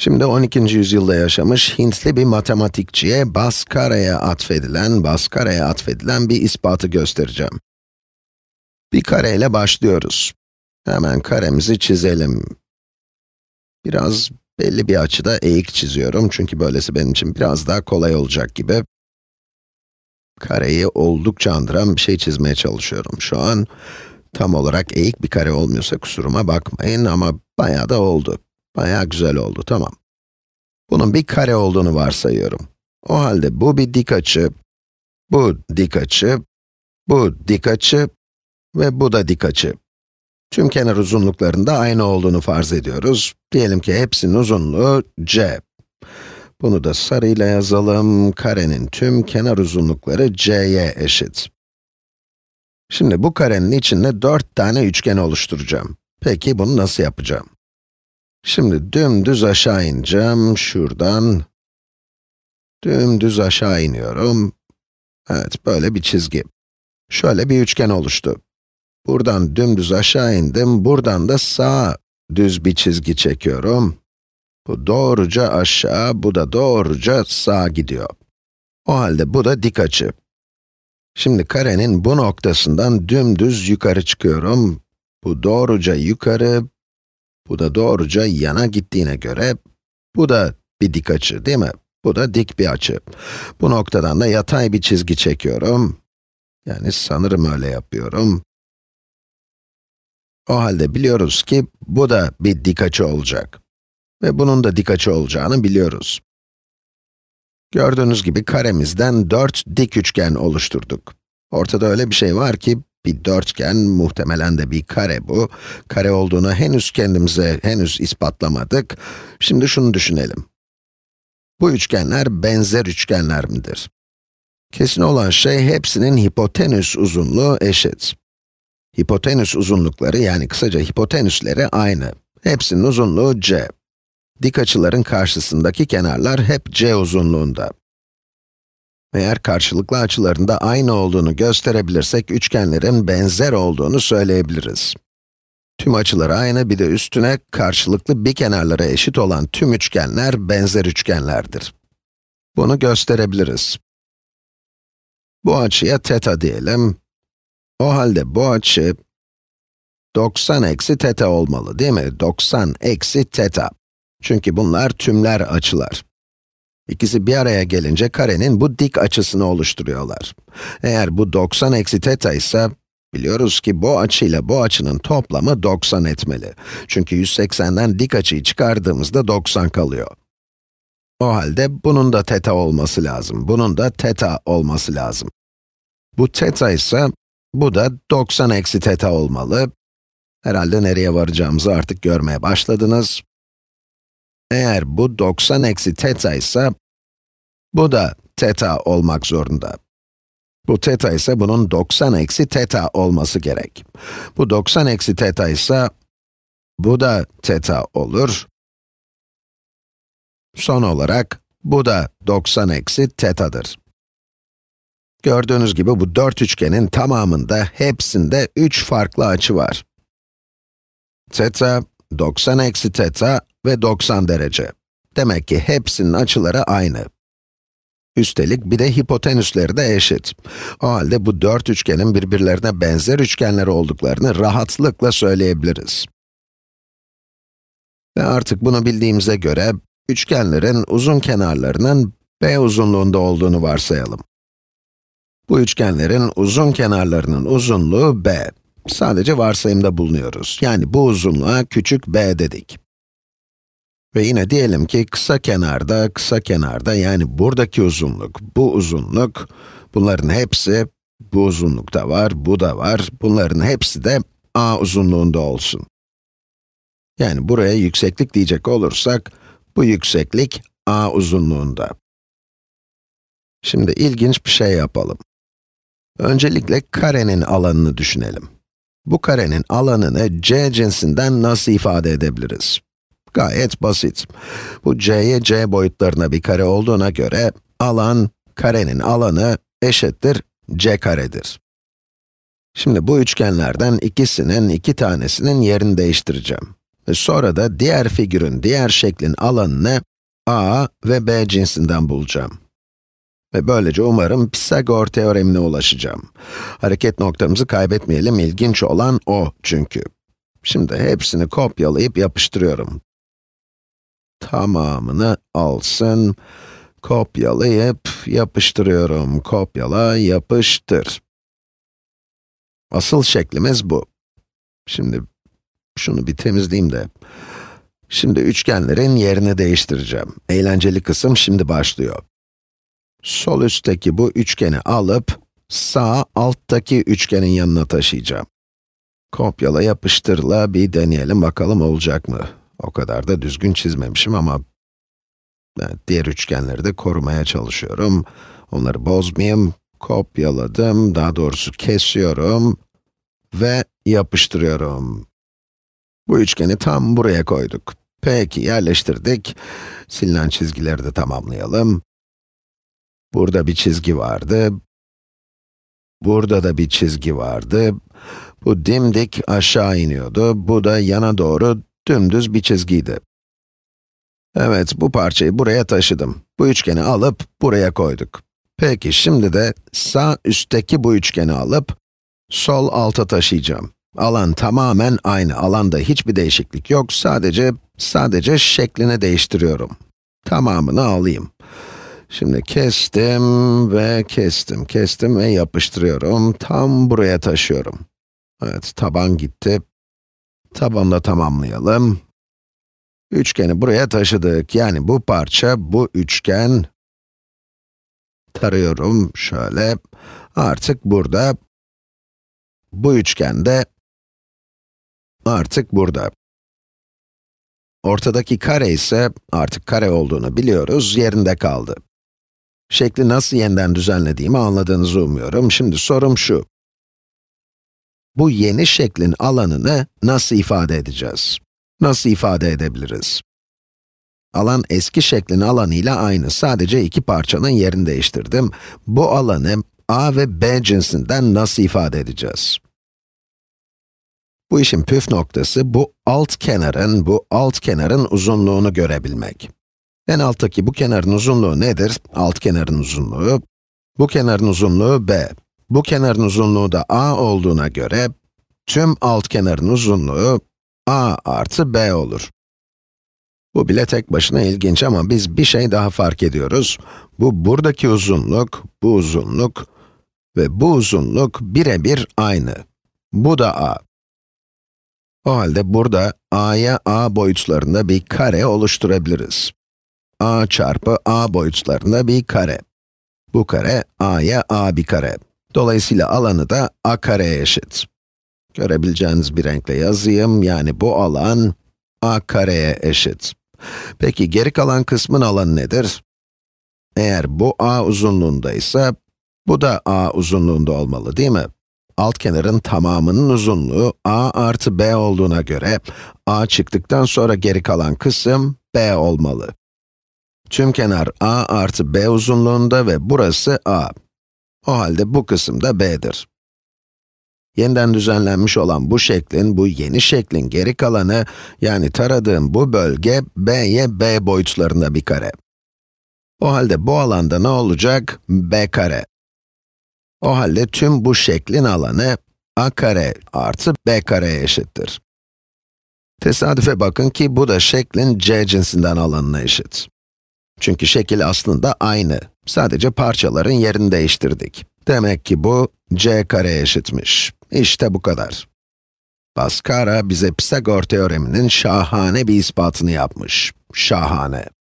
Şimdi 12. yüzyılda yaşamış Hintli bir matematikçiye Baskara'ya atfedilen, Baskara'ya atfedilen bir ispatı göstereceğim. Bir kareyle başlıyoruz. Hemen karemizi çizelim. Biraz belli bir açıda eğik çiziyorum çünkü böylesi benim için biraz daha kolay olacak gibi. Kareyi oldukça andıran bir şey çizmeye çalışıyorum şu an. Tam olarak eğik bir kare olmuyorsa kusuruma bakmayın ama bayağı da oldu. Bayağı güzel oldu, tamam. Bunun bir kare olduğunu varsayıyorum. O halde bu bir dik açı, bu dik açı, bu dik açı ve bu da dik açı. Tüm kenar da aynı olduğunu farz ediyoruz. Diyelim ki hepsinin uzunluğu c. Bunu da sarıyla yazalım. Karenin tüm kenar uzunlukları c'ye eşit. Şimdi bu karenin içinde 4 tane üçgen oluşturacağım. Peki bunu nasıl yapacağım? Şimdi dümdüz aşağı ineceğim, şuradan. Dümdüz aşağı iniyorum. Evet, böyle bir çizgi. Şöyle bir üçgen oluştu. Buradan dümdüz aşağı indim, buradan da sağa düz bir çizgi çekiyorum. Bu doğruca aşağı, bu da doğruca sağa gidiyor. O halde bu da dik açı. Şimdi karenin bu noktasından dümdüz yukarı çıkıyorum. Bu doğruca yukarı, bu da doğruca yana gittiğine göre, bu da bir dik açı değil mi? Bu da dik bir açı. Bu noktadan da yatay bir çizgi çekiyorum. Yani sanırım öyle yapıyorum. O halde biliyoruz ki bu da bir dik açı olacak. Ve bunun da dik açı olacağını biliyoruz. Gördüğünüz gibi karemizden 4 dik üçgen oluşturduk. Ortada öyle bir şey var ki bir dörtgen, muhtemelen de bir kare bu. Kare olduğunu henüz kendimize henüz ispatlamadık. Şimdi şunu düşünelim. Bu üçgenler benzer üçgenler midir? Kesin olan şey hepsinin hipotenüs uzunluğu eşit. Hipotenüs uzunlukları yani kısaca hipotenüsleri aynı. Hepsinin uzunluğu c. Dik açıların karşısındaki kenarlar hep c uzunluğunda. Eğer karşılıklı açılarında aynı olduğunu gösterebilirsek, üçgenlerin benzer olduğunu söyleyebiliriz. Tüm açılar aynı, bir de üstüne karşılıklı bir kenarlara eşit olan tüm üçgenler benzer üçgenlerdir. Bunu gösterebiliriz. Bu açıya teta diyelim. O halde bu açı 90 eksi teta olmalı değil mi? 90 eksi teta. Çünkü bunlar tümler açılar. İkisi bir araya gelince karenin bu dik açısını oluşturuyorlar. Eğer bu 90 eksi teta ise, biliyoruz ki bu açıyla bu açının toplamı 90 etmeli. Çünkü 180'den dik açıyı çıkardığımızda 90 kalıyor. O halde bunun da teta olması lazım, bunun da teta olması lazım. Bu teta ise, bu da 90 eksi teta olmalı. Herhalde nereye varacağımızı artık görmeye başladınız. Eğer bu 90 eksi teta ise, bu da teta olmak zorunda. Bu teta ise bunun 90 eksi teta olması gerek. Bu 90 eksi teta ise, bu da teta olur. Son olarak, bu da 90 eksi tetadır. Gördüğünüz gibi bu dört üçgenin tamamında, hepsinde 3 farklı açı var. Teta, 90 eksi teta ve 90 derece. Demek ki hepsinin açıları aynı. Üstelik bir de hipotenüsleri de eşit. O halde bu dört üçgenin birbirlerine benzer üçgenler olduklarını rahatlıkla söyleyebiliriz. Ve artık bunu bildiğimize göre, üçgenlerin uzun kenarlarının b uzunluğunda olduğunu varsayalım. Bu üçgenlerin uzun kenarlarının uzunluğu b. Sadece varsayımda bulunuyoruz. Yani bu uzunluğa küçük b dedik. Ve yine diyelim ki kısa kenarda, kısa kenarda yani buradaki uzunluk, bu uzunluk, bunların hepsi, bu uzunluk da var, bu da var, bunların hepsi de a uzunluğunda olsun. Yani buraya yükseklik diyecek olursak, bu yükseklik a uzunluğunda. Şimdi ilginç bir şey yapalım. Öncelikle karenin alanını düşünelim. Bu karenin alanını c cinsinden nasıl ifade edebiliriz? Gayet basit. Bu c'ye c boyutlarına bir kare olduğuna göre alan, karenin alanı eşittir c karedir. Şimdi bu üçgenlerden ikisinin, iki tanesinin yerini değiştireceğim. Ve sonra da diğer figürün, diğer şeklin alanını a ve b cinsinden bulacağım. Ve böylece umarım Pisagor teoremine ulaşacağım. Hareket noktamızı kaybetmeyelim, ilginç olan o çünkü. Şimdi hepsini kopyalayıp yapıştırıyorum tamamını alsın. Kopyalayıp yapıştırıyorum. Kopyala, yapıştır. Asıl şeklimiz bu. Şimdi şunu bir temizleyeyim de. Şimdi üçgenlerin yerini değiştireceğim. Eğlenceli kısım şimdi başlıyor. Sol üstteki bu üçgeni alıp, sağ alttaki üçgenin yanına taşıyacağım. Kopyala yapıştırla bir deneyelim bakalım olacak mı? O kadar da düzgün çizmemişim ama evet, diğer üçgenleri de korumaya çalışıyorum. Onları bozmayayım. Kopyaladım, daha doğrusu kesiyorum ve yapıştırıyorum. Bu üçgeni tam buraya koyduk. Peki, yerleştirdik. Silinen çizgileri de tamamlayalım. Burada bir çizgi vardı. Burada da bir çizgi vardı. Bu dimdik aşağı iniyordu. Bu da yana doğru dümdüz bir çizgiydi. Evet, bu parçayı buraya taşıdım. Bu üçgeni alıp buraya koyduk. Peki, şimdi de sağ üstteki bu üçgeni alıp sol alta taşıyacağım. Alan tamamen aynı, alanda hiçbir değişiklik yok. Sadece, sadece şeklini değiştiriyorum. Tamamını alayım. Şimdi kestim ve kestim, kestim ve yapıştırıyorum. Tam buraya taşıyorum. Evet, taban gitti, Tabanla tamamlayalım. Üçgeni buraya taşıdık. Yani bu parça, bu üçgen... Tarıyorum şöyle. Artık burada. Bu üçgende, artık burada. Ortadaki kare ise artık kare olduğunu biliyoruz, yerinde kaldı. Şekli nasıl yeniden düzenlediğimi anladığınızı umuyorum. Şimdi sorum şu bu yeni şeklin alanını nasıl ifade edeceğiz? Nasıl ifade edebiliriz? Alan eski şeklin alanıyla aynı, sadece iki parçanın yerini değiştirdim. Bu alanı a ve b cinsinden nasıl ifade edeceğiz? Bu işin püf noktası, bu alt kenarın, bu alt kenarın uzunluğunu görebilmek. En alttaki bu kenarın uzunluğu nedir? Alt kenarın uzunluğu. Bu kenarın uzunluğu b. Bu kenarın uzunluğu da a olduğuna göre, tüm alt kenarın uzunluğu a artı b olur. Bu bile tek başına ilginç ama biz bir şey daha fark ediyoruz. Bu buradaki uzunluk, bu uzunluk ve bu uzunluk birebir aynı. Bu da a. O halde burada a'ya a boyutlarında bir kare oluşturabiliriz. a çarpı a boyutlarında bir kare. Bu kare a'ya a bir kare. Dolayısıyla alanı da a kareye eşit. Görebileceğiniz bir renkle yazayım, yani bu alan a kareye eşit. Peki geri kalan kısmın alanı nedir? Eğer bu a uzunluğunda ise, bu da a uzunluğunda olmalı değil mi? Alt kenarın tamamının uzunluğu a artı b olduğuna göre, a çıktıktan sonra geri kalan kısım b olmalı. Tüm kenar a artı b uzunluğunda ve burası a. O halde bu kısım da b'dir. Yeniden düzenlenmiş olan bu şeklin, bu yeni şeklin geri kalanı, yani taradığım bu bölge, b'ye b boyutlarında bir kare. O halde bu alanda ne olacak? b kare. O halde tüm bu şeklin alanı, a kare artı b kareye eşittir. Tesadüfe bakın ki bu da şeklin c cinsinden alanına eşit. Çünkü şekil aslında aynı. Sadece parçaların yerini değiştirdik. Demek ki bu c kare eşitmiş. İşte bu kadar. Baskara bize Pisagor teoreminin şahane bir ispatını yapmış. Şahane.